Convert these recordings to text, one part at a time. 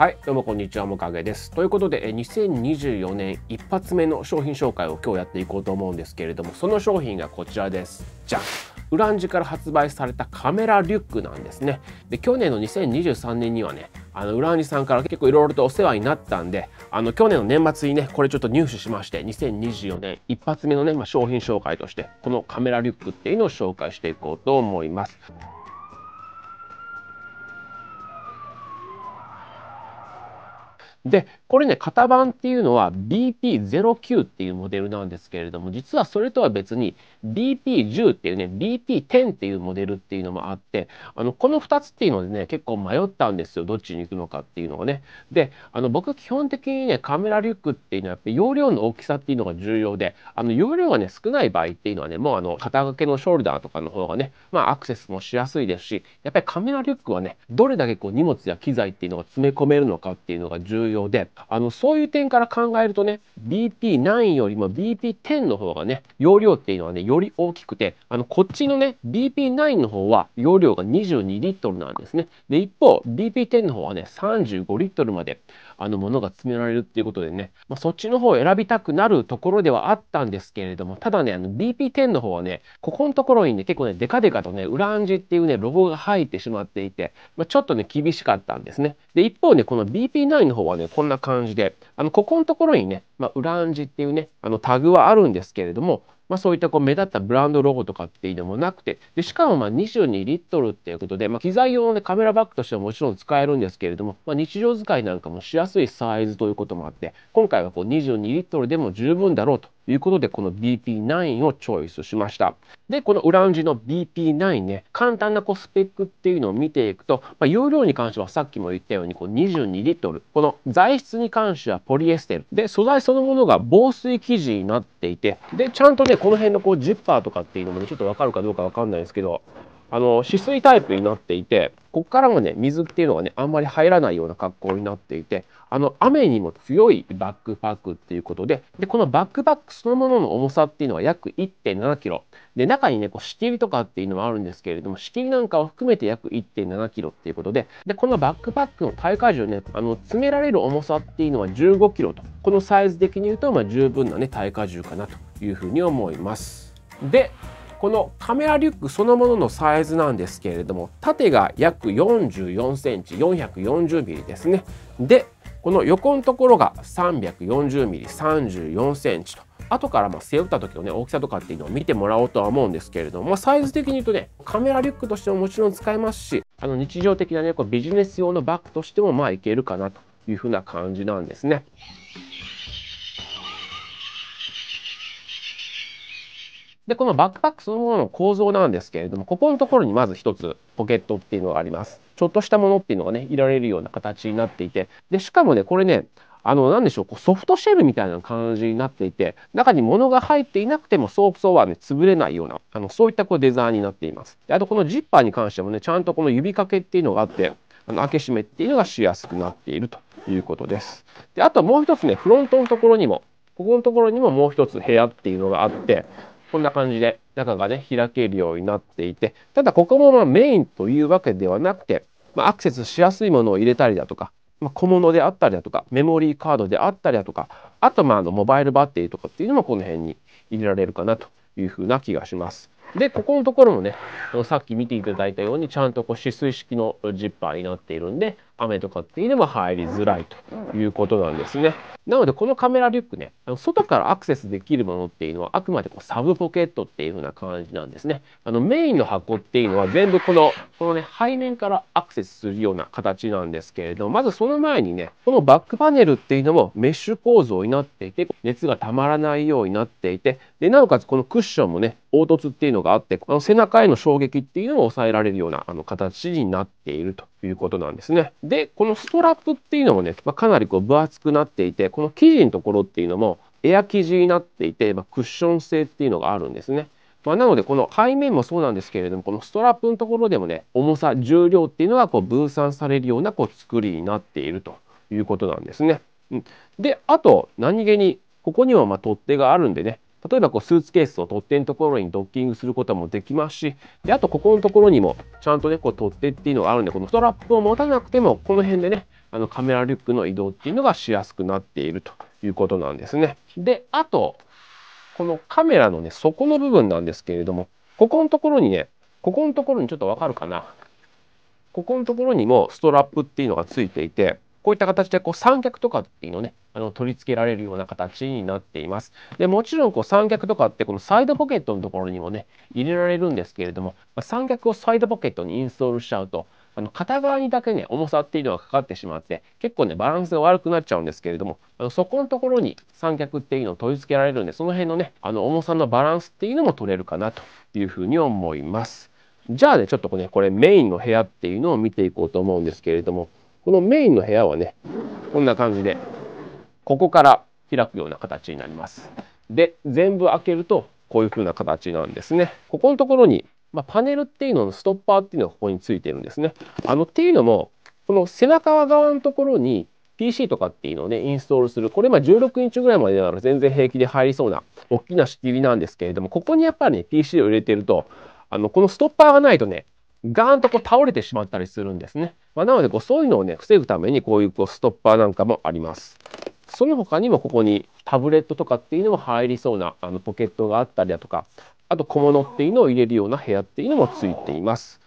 はいどうもこんにちはもかげですということで2024年一発目の商品紹介を今日やっていこうと思うんですけれどもその商品がこちらですじゃんウランジから発売されたカメラリュックなんですねで去年の2023年にはねあのウランジさんから結構いろいろとお世話になったんであの去年の年末にねこれちょっと入手しまして2024年一発目のね、まあ、商品紹介としてこのカメラリュックっていうのを紹介していこうと思いますでこれね、型番っていうのは BP09 っていうモデルなんですけれども、実はそれとは別に BP10 っていうね、BP10 っていうモデルっていうのもあって、あの、この2つっていうのでね、結構迷ったんですよ。どっちに行くのかっていうのがね。で、あの、僕基本的にね、カメラリュックっていうのはやっぱり容量の大きさっていうのが重要で、あの、容量がね、少ない場合っていうのはね、もうあの、肩掛けのショルダーとかの方がね、まあアクセスもしやすいですし、やっぱりカメラリュックはね、どれだけこう荷物や機材っていうのが詰め込めるのかっていうのが重要で、あのそういう点から考えるとね BP9 よりも BP10 の方がね容量っていうのはねより大きくてあのこっちのね BP9 の方は容量が22リットルなんですねで一方 BP10 の方はね35リットルまであのものが詰められるっていうことでね、まあ、そっちの方を選びたくなるところではあったんですけれども、ただね、あの BP10 の方はね、ここのところにね、結構ね、デカデカとね、ウランジっていうね、ロゴが入ってしまっていて、まあ、ちょっとね、厳しかったんですね。で、一方ね、この BP9 の方はね、こんな感じで、あのここのところにね、まあ、ウランジっていうねあのタグはあるんですけれども、まあ、そういったこう目立ったブランドロゴとかっていうのもなくてでしかもまあ22リットルっていうことで、まあ、機材用の、ね、カメラバッグとしてももちろん使えるんですけれども、まあ、日常使いなんかもしやすいサイズということもあって今回はこう22リットルでも十分だろうとということで、この BP9 をチョイスしました。で、このウランジの BP9 ね、簡単なこうスペックっていうのを見ていくと、まあ、容量に関してはさっきも言ったようにこう22リットル。この材質に関してはポリエステル。で、素材そのものが防水生地になっていて、で、ちゃんとね、この辺のこうジッパーとかっていうのもね、ちょっとわかるかどうかわかんないですけど、あの、止水タイプになっていて、ここからもね、水っていうのがね、あんまり入らないような格好になっていて、あの、雨にも強いバックパックっていうことで、で、このバックパックそのものの重さっていうのは約1.7キロ。で、中にね、こう仕切りとかっていうのもあるんですけれども、仕切りなんかを含めて約1.7キロっていうことで、で、このバックパックの耐荷重ね、あの、詰められる重さっていうのは15キロと、このサイズ的に言うと、まあ、十分なね、耐荷重かなというふうに思います。で、このカメラリュックそのもののサイズなんですけれども縦が約 44cm440mm ですねでこの横のところが 340mm34cm と後からま背負った時のね大きさとかっていうのを見てもらおうとは思うんですけれども、まあ、サイズ的に言うとねカメラリュックとしてももちろん使えますしあの日常的なねこうビジネス用のバッグとしてもまあいけるかなというふうな感じなんですね。で、このバックパックそのものの構造なんですけれども、ここのところにまず一つポケットっていうのがあります。ちょっとしたものっていうのがね、いられるような形になっていて、で、しかもね、これね、あの、なんでしょう、こうソフトシェルみたいな感じになっていて、中に物が入っていなくても、そうそうはね、潰れないような、あの、そういったこうデザインになっています。であと、このジッパーに関してもね、ちゃんとこの指掛けっていうのがあって、あの、開け閉めっていうのがしやすくなっているということです。で、あともう一つね、フロントのところにも、ここのところにももう一つ部屋っていうのがあって、こんな感じで中がね、開けるようになっていて、ただここもまメインというわけではなくて、まあ、アクセスしやすいものを入れたりだとか、まあ、小物であったりだとか、メモリーカードであったりだとか、あとまああのモバイルバッテリーとかっていうのもこの辺に入れられるかなというふうな気がします。で、ここのところもね、さっき見ていただいたように、ちゃんとこう止水式のジッパーになっているんで、雨とかっていうのも入りづらいということなんですね。なので、このカメラリュックね、外からアクセスできるものっていうのは、あくまでこうサブポケットっていう風な感じなんですね。あの、メインの箱っていうのは全部このこのね、背面からアクセスするような形なんですけれど、まずその前にね、このバックパネルっていうのもメッシュ構造になっていて、熱がたまらないようになっていて、で、なおかつこのクッションもね、凹凸っていうのがあって、あの背中への衝撃っていうのを抑えられるようなあの形になっているということなんですね。で、このストラップっていうのもね、まあ、かなりこう分厚くなっていて、この生地のところっていうのもエア生地になっていて、まあ、クッション性っていうのがあるんですね。まあ、なのでこの背面もそうなんですけれどもこのストラップのところでもね重さ重量っていうのがこう分散されるようなこう作りになっているということなんですね。うん、であと何気にここにはま取っ手があるんでね例えばこうスーツケースを取っ手のところにドッキングすることもできますしであとここのところにもちゃんとねこう取っ手っていうのがあるんでこのストラップを持たなくてもこの辺でねあのカメラリュックの移動っていうのがしやすくなっているということなんですね。であとこのカメラのね、底の部分なんですけれども、ここのところにね、ここのところにちょっとわかるかな。ここのところにもストラップっていうのがついていて、こういった形でこう三脚とかっていうのね、あの取り付けられるような形になっています。で、もちろんこう三脚とかってこのサイドポケットのところにもね、入れられるんですけれども、三脚をサイドポケットにインストールしちゃうと、あの片側にだけね重さっていうのがかかってしまって結構ねバランスが悪くなっちゃうんですけれどもあのそこのところに三脚っていうのを取り付けられるんでその辺のねあの重さのバランスっていうのも取れるかなというふうに思います。じゃあねちょっとこれ、ね、これメインの部屋っていうのを見ていこうと思うんですけれどもこのメインの部屋はねこんな感じでここから開くような形になります。で全部開けるとこういう風な形なんですね。ここのところにまあ、パネルっていうののストッパーっていうのがここについてるんですね。あのっていうのもこの背中側のところに PC とかっていうのをねインストールするこれまあ16インチぐらいまでなら全然平気で入りそうな大きな仕切りなんですけれどもここにやっぱりね PC を入れてるとあのこのストッパーがないとねガーンとこう倒れてしまったりするんですね。まあ、なのでこうそういうのをね防ぐためにこういうこうストッパーなんかもあります。その他にもここにタブレットとかっていうのも入りそうなあのポケットがあったりだとかあと小物っていうのを入れるような部屋っていうのもついています。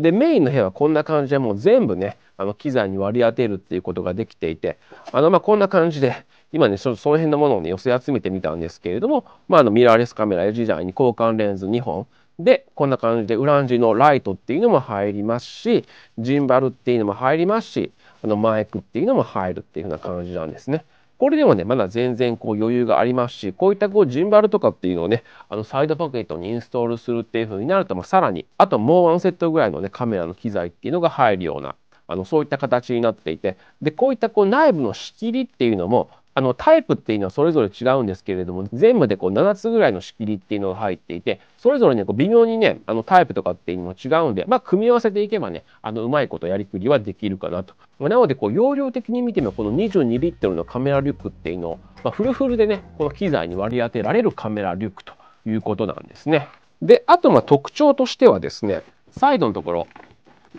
でメインの部屋はこんな感じでもう全部ねあの機材に割り当てるっていうことができていてあのまあこんな感じで今ねその辺のものをね寄せ集めてみたんですけれども、まあ、あのミラーレスカメラや時代に交換レンズ2本でこんな感じでウランジのライトっていうのも入りますしジンバルっていうのも入りますしあのマイクっていうのも入るっていうふうな感じなんですね。これでもね、まだ全然こう余裕がありますし、こういったこうジンバルとかっていうのをね、あのサイドポケットにインストールするっていう風になると、まさらに、あともうワンセットぐらいのね、カメラの機材っていうのが入るような、あのそういった形になっていて、で、こういったこう内部の仕切りっていうのも、あのタイプっていうのはそれぞれ違うんですけれども全部でこう7つぐらいの仕切りっていうのが入っていてそれぞれねこう微妙にねあのタイプとかっていうのも違うんでまあ組み合わせていけばねあのうまいことやりくりはできるかなと。なのでこう容量的に見てもこの22リットルのカメラリュックっていうのを、まあ、フルフルでねこの機材に割り当てられるカメラリュックということなんですね。であとまあ特徴としてはですねサイドのところ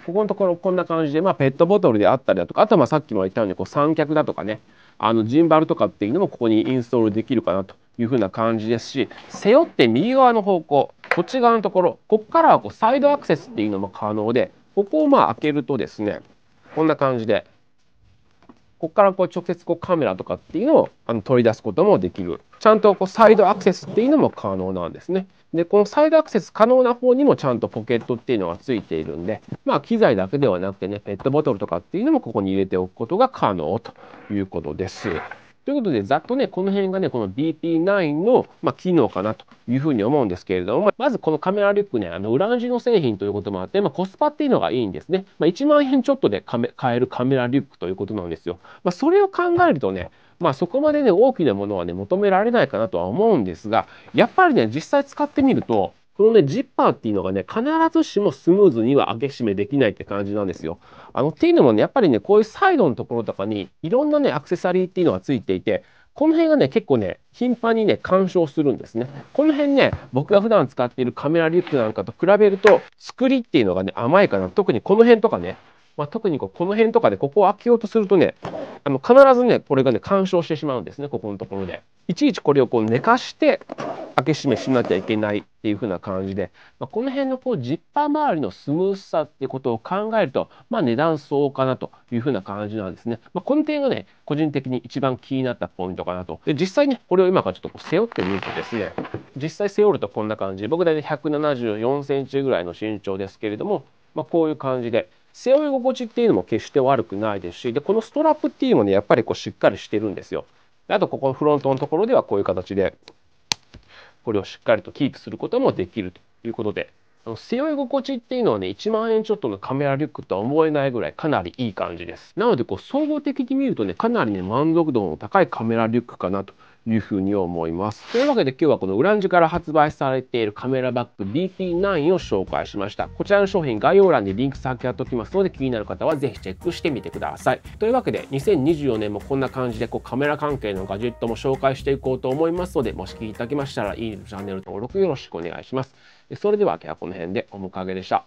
ここのところこんな感じで、まあ、ペットボトルであったりだとかあとはまあさっきも言ったようにこう三脚だとかねあのジンバルとかっていうのもここにインストールできるかなというふうな感じですし背負って右側の方向こっち側のところこっからはこうサイドアクセスっていうのも可能でここをまあ開けるとですねこんな感じでここからこう直接こうカメラとかっていうのをあの取り出すこともできるちゃんとこうサイドアクセスっていうのも可能なんですね。で、このサイドアクセス可能な方にもちゃんとポケットっていうのがついているんで、まあ、機材だけではなくてね、ペットボトルとかっていうのもここに入れておくことが可能ということです。ということで、ざっとね、この辺がね、この BP9 の、まあ、機能かなというふうに思うんですけれども、まずこのカメラリュックね、あの、裏地の製品ということもあって、まあ、コスパっていうのがいいんですね。まあ、1万円ちょっとで買えるカメラリュックということなんですよ。まあ、それを考えるとね、まあそこまでね、大きなものはね、求められないかなとは思うんですが、やっぱりね、実際使ってみると、このね、ジッパーっていうのがね、必ずしもスムーズには開け閉めできないって感じなんですよ。あの、っていうのもね、やっぱりね、こういうサイドのところとかに、いろんなね、アクセサリーっていうのがついていて、この辺がね、結構ね、頻繁にね、干渉するんですね。この辺ね、僕が普段使っているカメラリュックなんかと比べると、作りっていうのがね、甘いかな。特にこの辺とかね、まあ、特にこの辺とかでここを開けようとするとねあの必ずねこれがね干渉してしまうんですねここのところで。いちいちこれをこう寝かして開け閉めしなきゃいけないっていう風な感じで、まあ、この辺のこうジッパー周りのスムーズさってことを考えると、まあ、値段相応かなという風な感じなんですね。まあ、この点がね個人的に一番気になったポイントかなと。で実際ねこれを今からちょっとこう背負ってみるとですね実際背負るとこんな感じ僕大体174センチぐらいの身長ですけれども、まこういう感じで。背負い心地っていうのも決して悪くないですしでこのストラップっていうのもねやっぱりこうしっかりしてるんですよあとここフロントのところではこういう形でこれをしっかりとキープすることもできるということで背負い心地っていうのはね1万円ちょっとのカメラリュックとは思えないぐらいかなりいい感じですなのでこう総合的に見るとねかなりね満足度の高いカメラリュックかなというふうに思います。というわけで今日はこのウランジから発売されているカメラバッグ DT9 を紹介しました。こちらの商品概要欄にリンク先貼っておきますので気になる方はぜひチェックしてみてください。というわけで2024年もこんな感じでこうカメラ関係のガジェットも紹介していこうと思いますのでもし聞いただきましたらいいねとチャンネル登録よろしくお願いします。それでは今日はこの辺でお迎えでした。